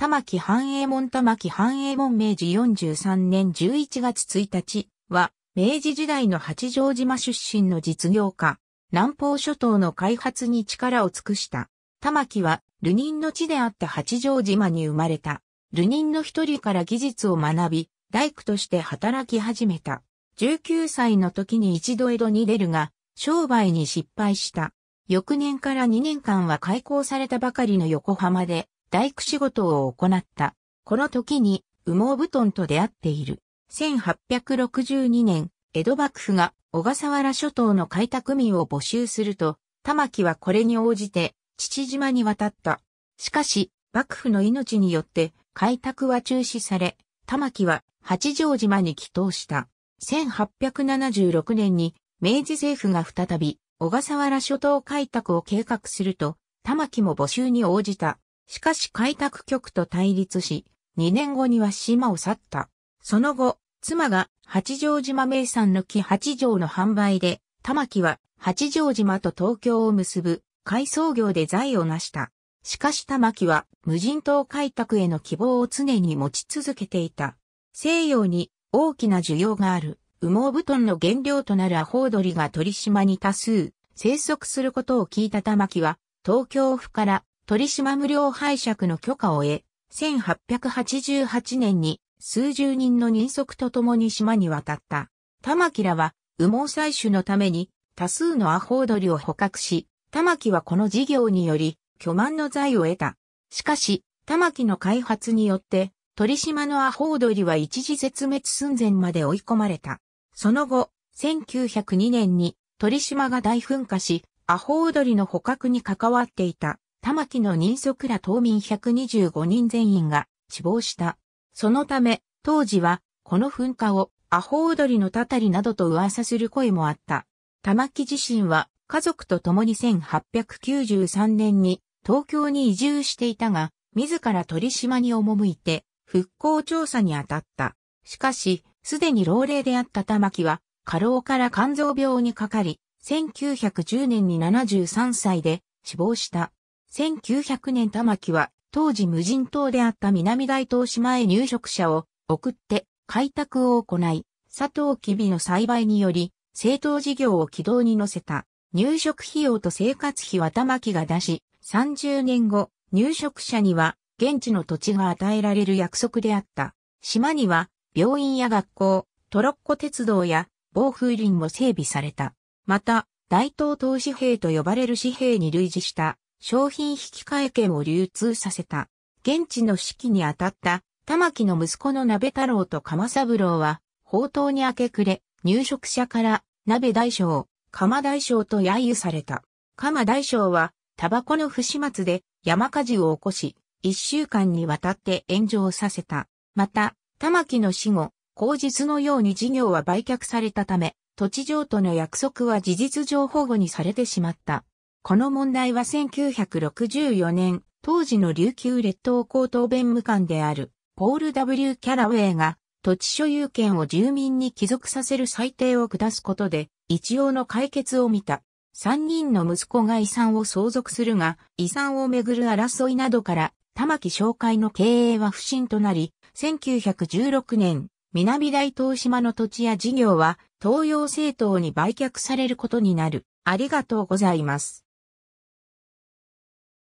玉木繁栄門玉木繁栄門明治43年11月1日は、明治時代の八丈島出身の実業家、南方諸島の開発に力を尽くした。玉木は、流人の地であった八丈島に生まれた。流人の一人から技術を学び、大工として働き始めた。19歳の時に一度江戸に出るが、商売に失敗した。翌年から2年間は開港されたばかりの横浜で、大工仕事を行った。この時に羽毛布団と出会っている。1862年、江戸幕府が小笠原諸島の開拓民を募集すると、玉木はこれに応じて父島に渡った。しかし、幕府の命によって開拓は中止され、玉木は八丈島に帰島した。1876年に明治政府が再び小笠原諸島開拓を計画すると、玉木も募集に応じた。しかし開拓局と対立し、2年後には島を去った。その後、妻が八丈島名産の木八条の販売で、玉木は八丈島と東京を結ぶ海藻業で財を成した。しかし玉木は無人島開拓への希望を常に持ち続けていた。西洋に大きな需要がある羽毛布団の原料となるアホウドリが鳥島に多数生息することを聞いた玉木は東京府から取島無料拝借の許可を得、1888年に数十人の人足と共に島に渡った。玉木らは、羽毛採取のために多数のアホウドリを捕獲し、玉木はこの事業により巨万の財を得た。しかし、玉木の開発によって、鳥島のアホウドリは一時絶滅寸前まで追い込まれた。その後、1902年に鳥島が大噴火し、アホウドリの捕獲に関わっていた玉木の人足ら島民125人全員が死亡した。そのため、当時は、この噴火を、アホ踊りのたたりなどと噂する声もあった。玉木自身は、家族と共に1893年に、東京に移住していたが、自ら鳥島に赴いて、復興調査に当たった。しかし、すでに老齢であった玉木は、過労から肝臓病にかかり、1910年に73歳で死亡した。1900年玉木は、当時無人島であった南大東島へ入植者を送って開拓を行い、佐藤きびの栽培により、政党事業を軌道に乗せた。入植費用と生活費は玉木が出し、30年後、入植者には現地の土地が与えられる約束であった。島には病院や学校、トロッコ鉄道や防風林も整備された。また、大東島紙幣と呼ばれる紙幣に類似した商品引換券を流通させた。現地の指揮に当たった玉木の息子の鍋太郎と釜三郎は、宝刀に明け暮れ、入植者から鍋大将、釜大将と揶揄された。釜大将は、タバコの不始末で山火事を起こし、一週間にわたって炎上させた。また、玉木の死後、口実のように事業は売却されたため、土地譲渡の約束は事実上保護にされてしまった。この問題は1964年、当時の琉球列島高等弁務官である、ポール W. キャラウェイが、土地所有権を住民に帰属させる裁定を下すことで、一応の解決を見た。三人の息子が遺産を相続するが、遺産をめぐる争いなどから、玉木商会の経営は不振となり、1916年、南大東島の土地や事業は、東洋政党に売却されることになる。ありがとうございます。